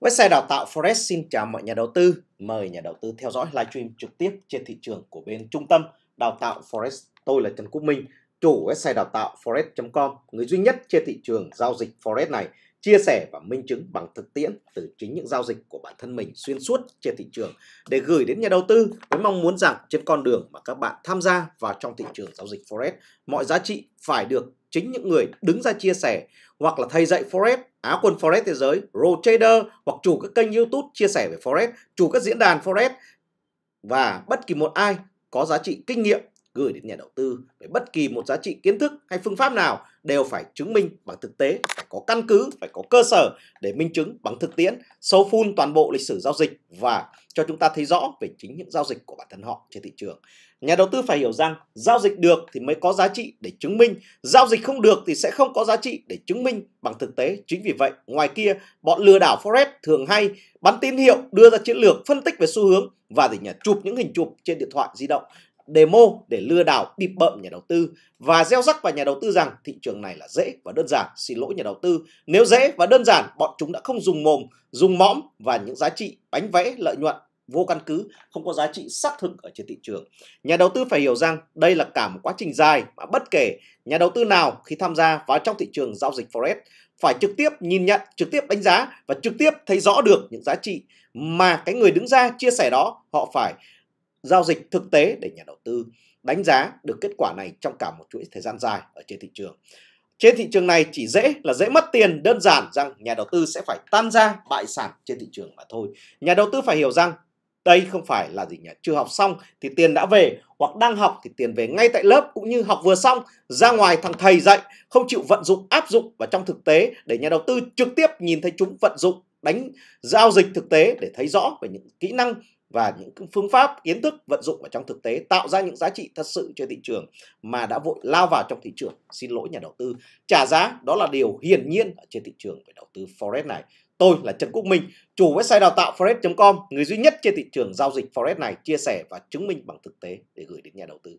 Website đào tạo Forex xin chào mọi nhà đầu tư. Mời nhà đầu tư theo dõi livestream trực tiếp trên thị trường của bên trung tâm đào tạo Forex. Tôi là Trần Quốc Minh, chủ website đào tạo forex.com, người duy nhất trên thị trường giao dịch Forex này, chia sẻ và minh chứng bằng thực tiễn từ chính những giao dịch của bản thân mình xuyên suốt trên thị trường để gửi đến nhà đầu tư với mong muốn rằng trên con đường mà các bạn tham gia vào trong thị trường giao dịch Forex, mọi giá trị phải được chính những người đứng ra chia sẻ hoặc là thầy dạy Forex, áo quần Forex thế giới, road trader hoặc chủ các kênh YouTube chia sẻ về Forex, chủ các diễn đàn Forex và bất kỳ một ai có giá trị kinh nghiệm gửi đến nhà đầu tư về bất kỳ một giá trị kiến thức hay phương pháp nào đều phải chứng minh bằng thực tế, phải có căn cứ, phải có cơ sở để minh chứng bằng thực tiễn, sâu phun toàn bộ lịch sử giao dịch và cho chúng ta thấy rõ về chính những giao dịch của bản thân họ trên thị trường. Nhà đầu tư phải hiểu rằng giao dịch được thì mới có giá trị để chứng minh, giao dịch không được thì sẽ không có giá trị để chứng minh bằng thực tế. Chính vì vậy, ngoài kia, bọn lừa đảo Forex thường hay bắn tín hiệu, đưa ra chiến lược, phân tích về xu hướng và để nhà chụp những hình chụp trên điện thoại di động demo để lừa đảo bịp bợm nhà đầu tư và gieo rắc vào nhà đầu tư rằng thị trường này là dễ và đơn giản. Xin lỗi nhà đầu tư, nếu dễ và đơn giản, bọn chúng đã không dùng mồm, dùng mõm và những giá trị bánh vẽ lợi nhuận vô căn cứ, không có giá trị xác thực ở trên thị trường. Nhà đầu tư phải hiểu rằng đây là cả một quá trình dài mà bất kể nhà đầu tư nào khi tham gia vào trong thị trường giao dịch forex phải trực tiếp nhìn nhận, trực tiếp đánh giá và trực tiếp thấy rõ được những giá trị mà cái người đứng ra chia sẻ đó họ phải giao dịch thực tế để nhà đầu tư đánh giá được kết quả này trong cả một chuỗi thời gian dài ở trên thị trường. Trên thị trường này chỉ dễ là dễ mất tiền đơn giản rằng nhà đầu tư sẽ phải tan ra bại sản trên thị trường mà thôi. Nhà đầu tư phải hiểu rằng đây không phải là gì nhỉ? Chưa học xong thì tiền đã về hoặc đang học thì tiền về ngay tại lớp cũng như học vừa xong ra ngoài thằng thầy dạy không chịu vận dụng áp dụng và trong thực tế để nhà đầu tư trực tiếp nhìn thấy chúng vận dụng đánh giao dịch thực tế để thấy rõ về những kỹ năng và những phương pháp kiến thức vận dụng vào trong thực tế tạo ra những giá trị thật sự cho thị trường mà đã vội lao vào trong thị trường xin lỗi nhà đầu tư trả giá đó là điều hiển nhiên ở trên thị trường về đầu tư forex này Tôi là Trần Quốc Minh, chủ website đào tạo forex.com, người duy nhất trên thị trường giao dịch forex này chia sẻ và chứng minh bằng thực tế để gửi đến nhà đầu tư.